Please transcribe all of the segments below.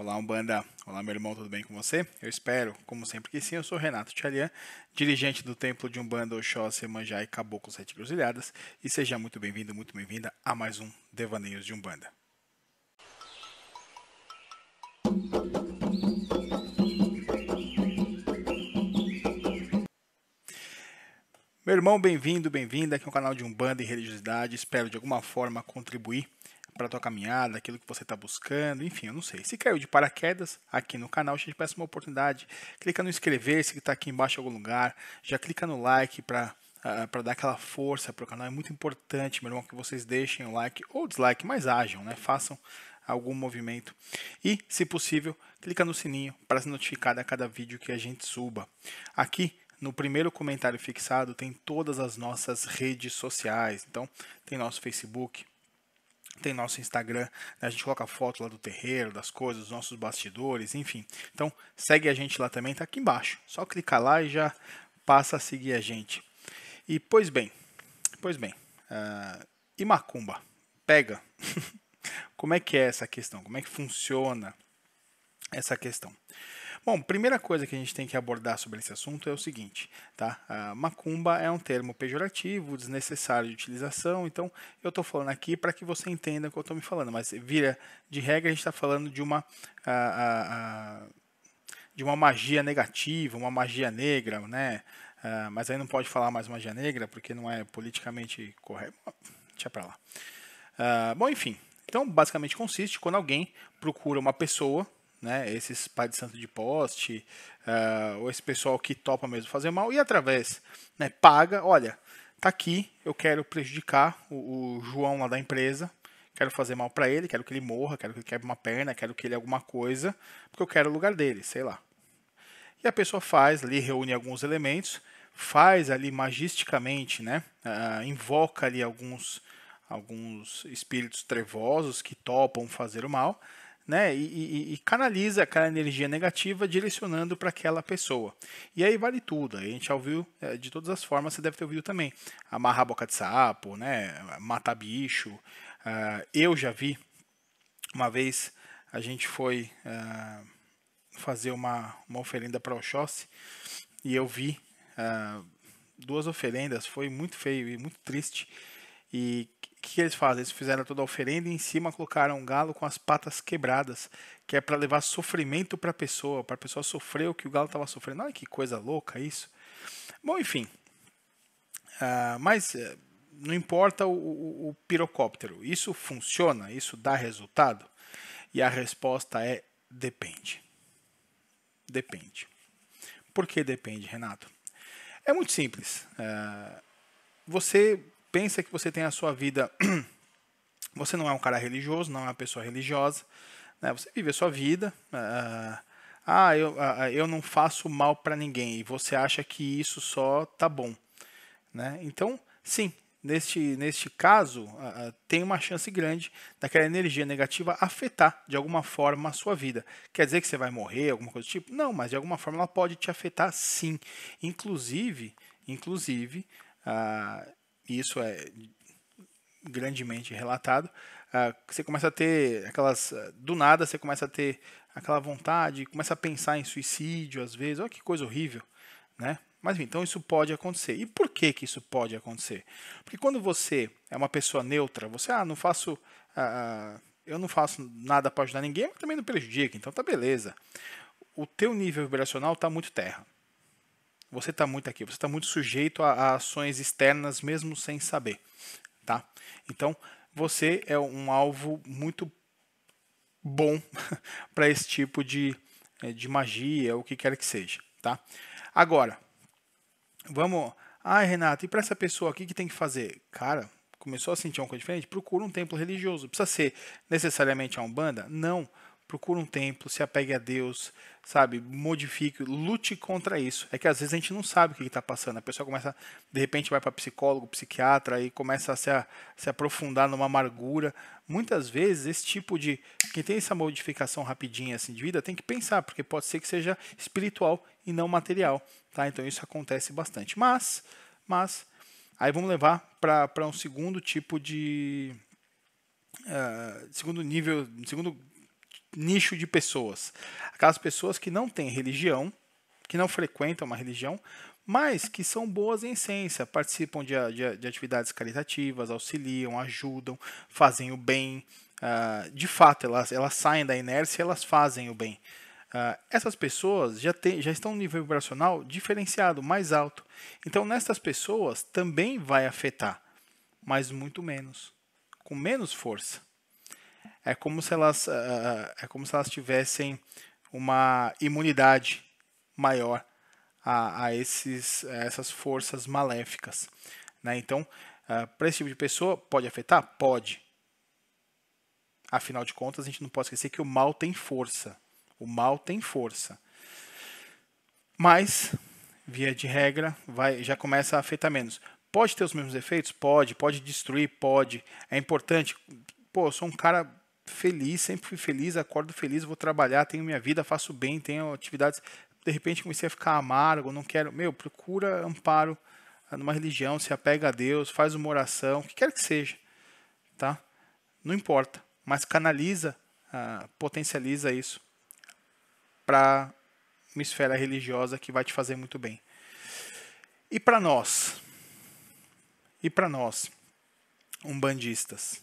Olá, Umbanda. Olá, meu irmão, tudo bem com você? Eu espero, como sempre que sim, eu sou Renato Tchalian, dirigente do Templo de Umbanda, Oxóssi, Manjá e Caboclo Sete Cruzilhadas, e seja muito bem-vindo, muito bem-vinda a mais um Devaneios de Umbanda. Meu irmão, bem-vindo, bem-vinda aqui no canal de Umbanda e Religiosidade. Espero de alguma forma contribuir para tua caminhada, aquilo que você está buscando, enfim, eu não sei. Se caiu de paraquedas aqui no canal, te peço uma oportunidade. Clica no inscrever-se que está aqui embaixo em algum lugar. Já clica no like para Uh, ah, para dar aquela força para o canal. É muito importante, meu irmão, que vocês deixem o like ou dislike, mas ajam, né? Façam algum movimento. E, se possível, clica no sininho para ser notificado a cada vídeo que a gente suba. Aqui no primeiro comentário fixado tem todas as nossas redes sociais. Então, tem nosso Facebook, tem nosso Instagram, né? a gente coloca foto lá do terreiro, das coisas, dos nossos bastidores, enfim. Então segue a gente lá também, tá aqui embaixo. Só clicar lá e já passa a seguir a gente. E pois bem, pois bem, uh, e macumba? Pega. Como é que é essa questão? Como é que funciona essa questão? Bom, primeira coisa que a gente tem que abordar sobre esse assunto é o seguinte, tá? A macumba é um termo pejorativo, desnecessário de utilização, então eu estou falando aqui para que você entenda o que eu estou me falando, mas vira de regra a gente está falando de uma a, a, a, de uma magia negativa, uma magia negra, né? Uh, mas aí não pode falar mais magia negra porque não é politicamente correto. Deixa para lá. Uh, bom, enfim. Então, basicamente consiste quando alguém procura uma pessoa né, esses pai de santo de poste, uh, ou esse pessoal que topa mesmo fazer mal, e através, né, paga, olha, tá aqui, eu quero prejudicar o, o João lá da empresa, quero fazer mal para ele, quero que ele morra, quero que ele quebre uma perna, quero que ele alguma coisa, porque eu quero o lugar dele, sei lá. E a pessoa faz ali, reúne alguns elementos, faz ali magisticamente, né, uh, invoca ali alguns, alguns espíritos trevosos que topam fazer o mal, né? E, e, e canaliza aquela energia negativa direcionando para aquela pessoa. E aí vale tudo. A gente já ouviu é, de todas as formas, você deve ter ouvido também. Amarrar a boca de sapo, né? Matar bicho. Uh, eu já vi uma vez a gente foi uh, fazer uma, uma oferenda para Oxóssi e eu vi uh, duas oferendas, foi muito feio e muito triste. E que eles fazem? Eles fizeram toda a oferenda e em cima colocaram um galo com as patas quebradas, que é para levar sofrimento para a pessoa, para a pessoa sofrer o que o galo estava sofrendo. Olha que coisa louca isso. Bom, enfim. Uh, mas uh, não importa o, o, o pirocóptero, isso funciona? Isso dá resultado? E a resposta é depende. Depende. Por que depende, Renato? É muito simples. Uh, você pensa que você tem a sua vida. Você não é um cara religioso, não é uma pessoa religiosa. Né? Você vive a sua vida. ah, ah eu, ah, ah, eu não faço mal para ninguém. E você acha que isso só tá bom. Né? Então, sim, neste, neste caso, tem uma chance grande daquela energia negativa afetar de alguma forma a sua vida. Quer dizer que você vai morrer, alguma coisa do tipo? Não, mas de alguma forma ela pode te afetar sim. Inclusive, inclusive. Uh, isso é grandemente relatado, ah, você começa a ter aquelas. Ah, do nada você começa a ter aquela vontade, começa a pensar em suicídio às vezes, olha que coisa horrível, né? Mas então isso pode acontecer. E por que, que isso pode acontecer? Porque quando você é uma pessoa neutra, você, ah, não faço. Ah, eu não faço nada para ajudar ninguém, mas também não prejudica, então tá beleza. O teu nível vibracional está muito terra. Você está muito aqui, você está muito sujeito a, a, ações externas mesmo sem saber, tá? Então, você é um alvo muito bom para esse tipo de, é, de magia, o que quer que seja, tá? Agora, vamos... Ai, Renato, e para essa pessoa, aqui que, que tem que fazer? Cara, começou a sentir uma coisa diferente? Procura um templo religioso. Precisa ser necessariamente a Umbanda? Não. Não procure um templo, se apegue a Deus, sabe? Modifique, lute contra isso. É que às vezes a gente não sabe o que está passando. A pessoa começa, de repente, vai para psicólogo, psiquiatra e começa a se, a se aprofundar numa amargura. Muitas vezes esse tipo de quem tem essa modificação rapidinha assim de vida tem que pensar, porque pode ser que seja espiritual e não material, tá? Então isso acontece bastante. Mas, mas Aí vamos levar para um segundo tipo de. Uh, segundo nível, segundo nicho de pessoas. Aquelas pessoas que não têm religião, que não frequentam uma religião, mas que são boas em essência, participam de, de, de atividades caritativas, auxiliam, ajudam, fazem o bem. Uh, de fato, elas, elas saem da inércia e elas fazem o bem. Uh, essas pessoas já, tem, já estão no nível vibracional diferenciado, mais alto. Então, nessas pessoas também vai afetar, mas muito menos, com menos força é como se elas, ah, ah, ah, é como se elas tivessem uma imunidade maior a, a, esses, a essas forças maléficas. Né? Então, para esse tipo de pessoa, pode afetar? Pode. Afinal de contas, a gente não pode esquecer que o mal tem força. O mal tem força. Mas, via de regra, vai, já começa a afetar menos. Pode ter os mesmos efeitos? Pode. Pode destruir? Pode. É importante? pô, sou um cara feliz, sempre fui feliz, acordo feliz, vou trabalhar, tenho minha vida, faço bem, tenho atividades. De repente comecei a ficar amargo, não quero. Meu, procura amparo ah, numa religião, se apega a Deus, faz uma oração, o que quer que seja, tá? Não importa, mas canaliza, uh, potencializa isso para uma esfera religiosa que vai te fazer muito bem. E para nós, e para nós, umbandistas,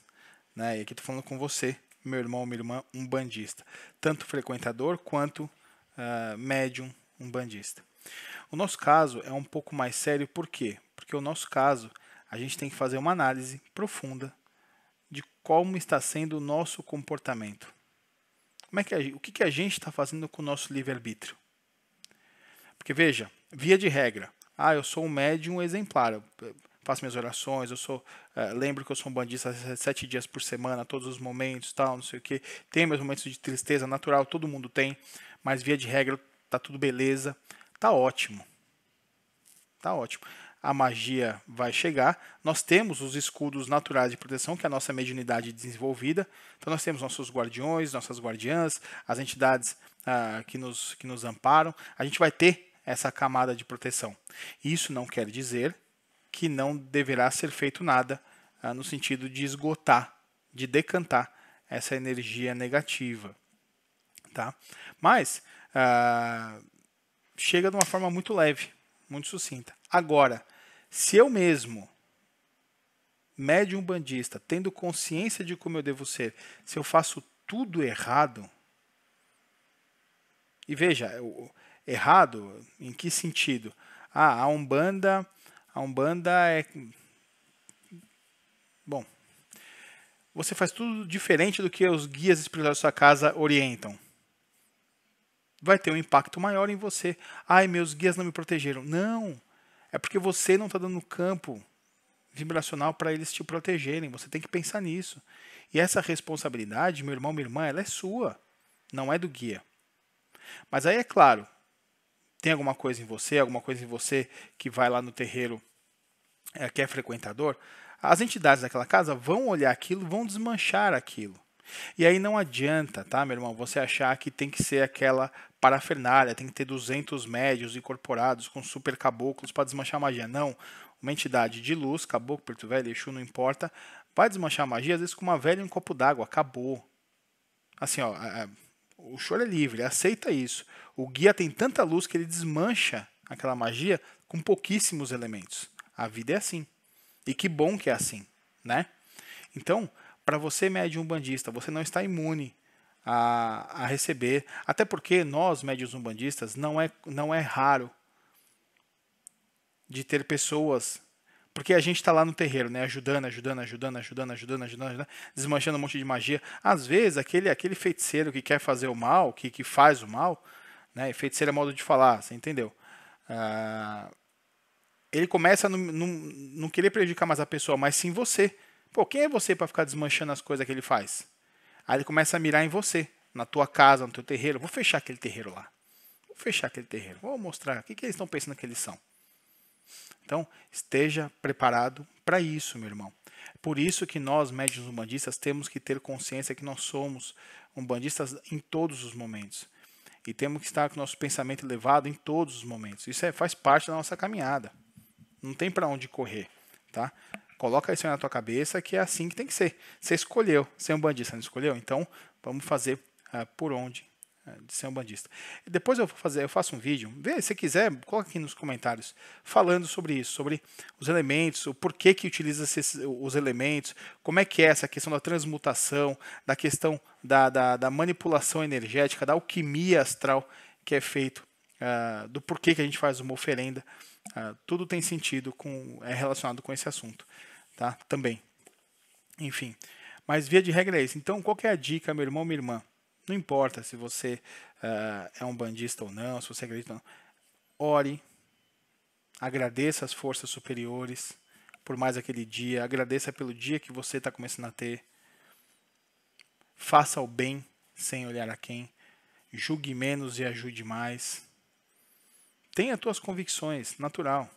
né? E aqui estou falando com você, meu irmão, minha irmã, um bandista. Tanto frequentador quanto uh, médium, um bandista. O nosso caso é um pouco mais sério, por quê? Porque o nosso caso, a gente tem que fazer uma análise profunda de como está sendo o nosso comportamento. Como é que a, o que, que a gente está fazendo com o nosso livre-arbítrio? Porque veja, via de regra, ah, eu sou um médium exemplar, eu, faço minhas orações, eu sou, é, lembro que eu sou um bandista sete dias por semana, todos os momentos, tal, não sei o que. Tem meus momentos de tristeza natural, todo mundo tem, mas via de regra tá tudo beleza, tá ótimo, tá ótimo. A magia vai chegar. Nós temos os escudos naturais de proteção que é a nossa mediunidade desenvolvida. Então nós temos nossos guardiões, nossas guardiãs, as entidades uh, que nos que nos amparam. A gente vai ter essa camada de proteção. Isso não quer dizer que não deverá ser feito nada ah, no sentido de esgotar, de decantar essa energia negativa. Tá? Mas ah, chega de uma forma muito leve, muito sucinta. Agora, se eu mesmo, médium bandista, tendo consciência de como eu devo ser, se eu faço tudo errado, e veja, errado em que sentido? Ah, a Umbanda a Umbanda é. Bom. Você faz tudo diferente do que os guias espirituais da sua casa orientam. Vai ter um impacto maior em você. Ai, meus guias não me protegeram. Não! É porque você não está dando campo vibracional para eles te protegerem. Você tem que pensar nisso. E essa responsabilidade, meu irmão, minha irmã, ela é sua, não é do guia. Mas aí é claro, tem alguma coisa em você, alguma coisa em você que vai lá no terreiro, é, que é frequentador, as entidades daquela casa vão olhar aquilo, vão desmanchar aquilo. E aí não adianta, tá, meu irmão, você achar que tem que ser aquela parafernália, tem que ter 200 médios incorporados com super caboclos para desmanchar magia. Não, uma entidade de luz, caboclo, preto velho, Exu, não importa, vai desmanchar magia, às vezes com uma velha e um copo d'água, acabou. Assim, ó, o Choro é livre, ele aceita isso. O guia tem tanta luz que ele desmancha aquela magia com pouquíssimos elementos. A vida é assim. E que bom que é assim, né? Então, para você médium bandista, você não está imune a, a, receber, até porque nós médios umbandistas não é não é raro de ter pessoas porque a gente está lá no terreiro, né? Ajudando, ajudando, ajudando, ajudando, ajudando, ajudando, ajudando, desmanchando um monte de magia. Às vezes, aquele aquele feiticeiro que quer fazer o mal, que, que faz o mal, né? Feiticeiro é modo de falar, você entendeu? Ah, ele começa a não, não, não querer prejudicar mais a pessoa, mas sim você. Pô, quem é você para ficar desmanchando as coisas que ele faz? Aí ele começa a mirar em você, na tua casa, no teu terreiro. Vou fechar aquele terreiro lá. Vou fechar aquele terreiro. Vou mostrar o que, que eles estão pensando que eles são. Então, esteja preparado para isso, meu irmão. É por isso que nós, médios umbandistas, temos que ter consciência que nós somos umbandistas em todos os momentos. E temos que estar com o nosso pensamento elevado em todos os momentos. Isso é, faz parte da nossa caminhada. Não tem para onde correr, tá? Coloca isso aí na tua cabeça que é assim que tem que ser. Você escolheu ser é um bandista, não escolheu? Então, vamos fazer ah, por onde é, de ser um bandista. Depois eu vou fazer, eu faço um vídeo, vê, se quiser, coloca aqui nos comentários, falando sobre isso, sobre os elementos, o porquê que utiliza esses, os elementos, como é que é essa questão da transmutação, da questão da, da, da manipulação energética, da alquimia astral que é feito, uh, do porquê que a gente faz uma oferenda, uh, tudo tem sentido, com, é relacionado com esse assunto, tá? Também. Enfim, mas via de regra é isso. Então, qual é a dica, meu irmão, minha irmã? Não importa se você uh, é um bandista ou não, se você acredita ou não. Ore, agradeça as forças superiores por mais aquele dia, agradeça pelo dia que você está começando a ter. Faça o bem sem olhar a quem. Julgue menos e ajude mais. Tenha tuas convicções, natural.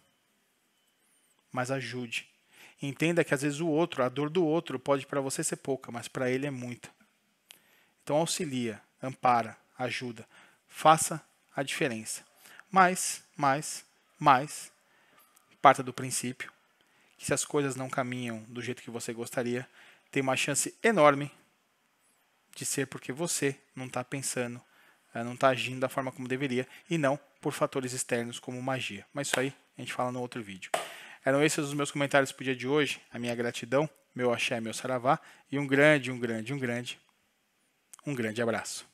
Mas ajude. Entenda que às vezes o outro, a dor do outro, pode para você ser pouca, mas para ele é muita. Então auxilia, ampara, ajuda, faça a diferença. Mas, mas, mas, parta do princípio que se as coisas não caminham do jeito que você gostaria, tem uma chance enorme de ser porque você não está pensando, eh, não está agindo da forma como deveria e não por fatores externos como magia. Mas isso aí a gente fala no outro vídeo. Eram esses os meus comentários para o dia de hoje. A minha gratidão, meu axé, meu saravá e um grande, um grande, um grande um grande abraço.